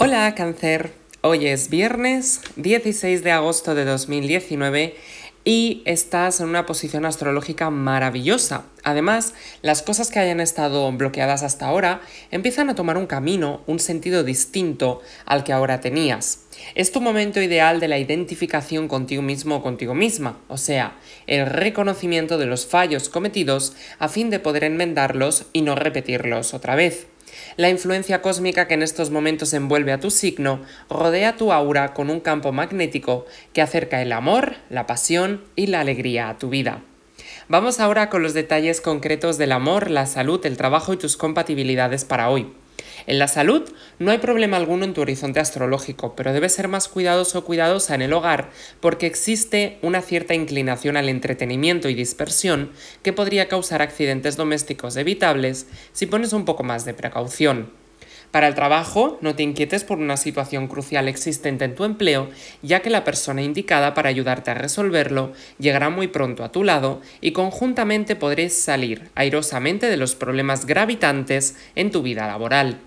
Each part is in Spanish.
Hola cáncer, hoy es viernes 16 de agosto de 2019 y estás en una posición astrológica maravillosa. Además, las cosas que hayan estado bloqueadas hasta ahora empiezan a tomar un camino, un sentido distinto al que ahora tenías. Es tu momento ideal de la identificación contigo mismo o contigo misma, o sea, el reconocimiento de los fallos cometidos a fin de poder enmendarlos y no repetirlos otra vez. La influencia cósmica que en estos momentos envuelve a tu signo rodea tu aura con un campo magnético que acerca el amor, la pasión y la alegría a tu vida. Vamos ahora con los detalles concretos del amor, la salud, el trabajo y tus compatibilidades para hoy. En la salud no hay problema alguno en tu horizonte astrológico, pero debes ser más cuidadoso o cuidadosa en el hogar porque existe una cierta inclinación al entretenimiento y dispersión que podría causar accidentes domésticos evitables si pones un poco más de precaución. Para el trabajo, no te inquietes por una situación crucial existente en tu empleo, ya que la persona indicada para ayudarte a resolverlo llegará muy pronto a tu lado y conjuntamente podréis salir airosamente de los problemas gravitantes en tu vida laboral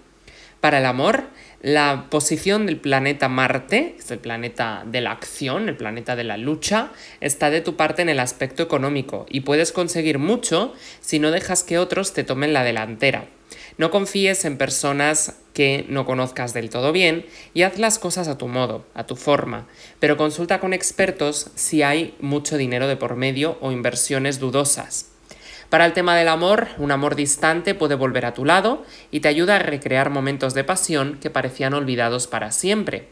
para el amor, la posición del planeta Marte, es el planeta de la acción, el planeta de la lucha, está de tu parte en el aspecto económico y puedes conseguir mucho si no dejas que otros te tomen la delantera. No confíes en personas que no conozcas del todo bien y haz las cosas a tu modo, a tu forma, pero consulta con expertos si hay mucho dinero de por medio o inversiones dudosas. Para el tema del amor, un amor distante puede volver a tu lado y te ayuda a recrear momentos de pasión que parecían olvidados para siempre.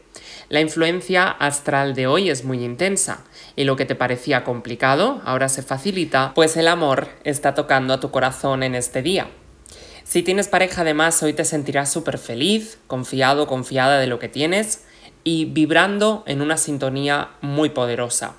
La influencia astral de hoy es muy intensa y lo que te parecía complicado ahora se facilita, pues el amor está tocando a tu corazón en este día. Si tienes pareja además, hoy te sentirás súper feliz, confiado, confiada de lo que tienes y vibrando en una sintonía muy poderosa.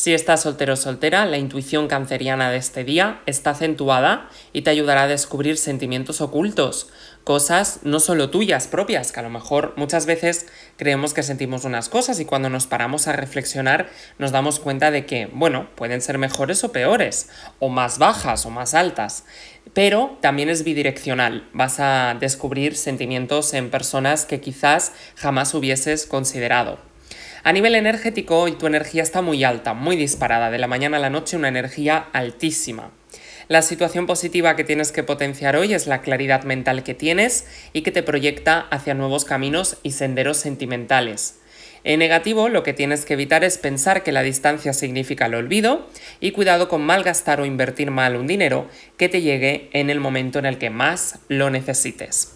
Si estás soltero o soltera, la intuición canceriana de este día está acentuada y te ayudará a descubrir sentimientos ocultos, cosas no solo tuyas propias, que a lo mejor muchas veces creemos que sentimos unas cosas y cuando nos paramos a reflexionar nos damos cuenta de que, bueno, pueden ser mejores o peores, o más bajas o más altas, pero también es bidireccional, vas a descubrir sentimientos en personas que quizás jamás hubieses considerado. A nivel energético, hoy tu energía está muy alta, muy disparada, de la mañana a la noche una energía altísima. La situación positiva que tienes que potenciar hoy es la claridad mental que tienes y que te proyecta hacia nuevos caminos y senderos sentimentales. En negativo, lo que tienes que evitar es pensar que la distancia significa el olvido y cuidado con gastar o invertir mal un dinero que te llegue en el momento en el que más lo necesites.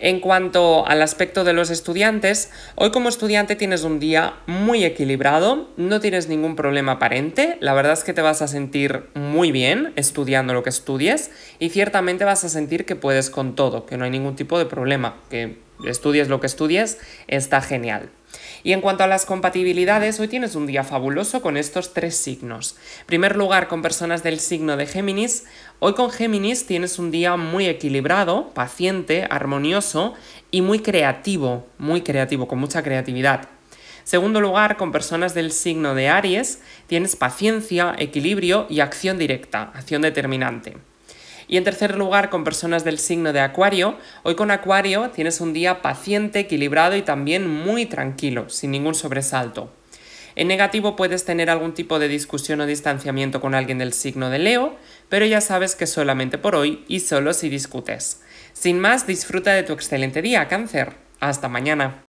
En cuanto al aspecto de los estudiantes, hoy como estudiante tienes un día muy equilibrado, no tienes ningún problema aparente, la verdad es que te vas a sentir muy bien estudiando lo que estudies y ciertamente vas a sentir que puedes con todo, que no hay ningún tipo de problema, que estudies lo que estudies, está genial. Y en cuanto a las compatibilidades, hoy tienes un día fabuloso con estos tres signos. primer lugar, con personas del signo de Géminis. Hoy con Géminis tienes un día muy equilibrado, paciente, armonioso y muy creativo, muy creativo, con mucha creatividad. Segundo lugar, con personas del signo de Aries, tienes paciencia, equilibrio y acción directa, acción determinante. Y en tercer lugar, con personas del signo de Acuario, hoy con Acuario tienes un día paciente, equilibrado y también muy tranquilo, sin ningún sobresalto. En negativo puedes tener algún tipo de discusión o distanciamiento con alguien del signo de Leo, pero ya sabes que solamente por hoy y solo si discutes. Sin más, disfruta de tu excelente día, cáncer. Hasta mañana.